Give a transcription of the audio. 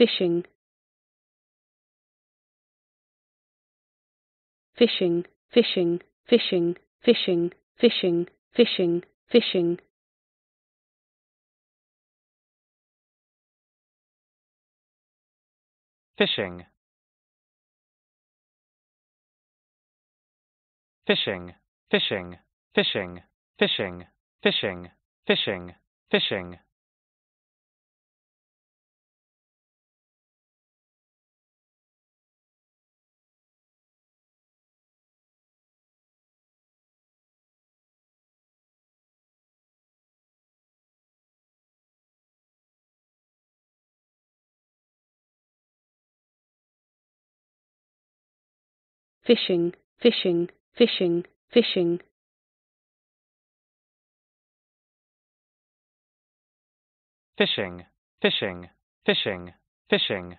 fishing fishing fishing fishing fishing fishing fishing fishing fishing fishing fishing fishing fishing fishing fishing fishing fishing, fishing, fishing, fishing. Fishing, fishing, fishing, fishing.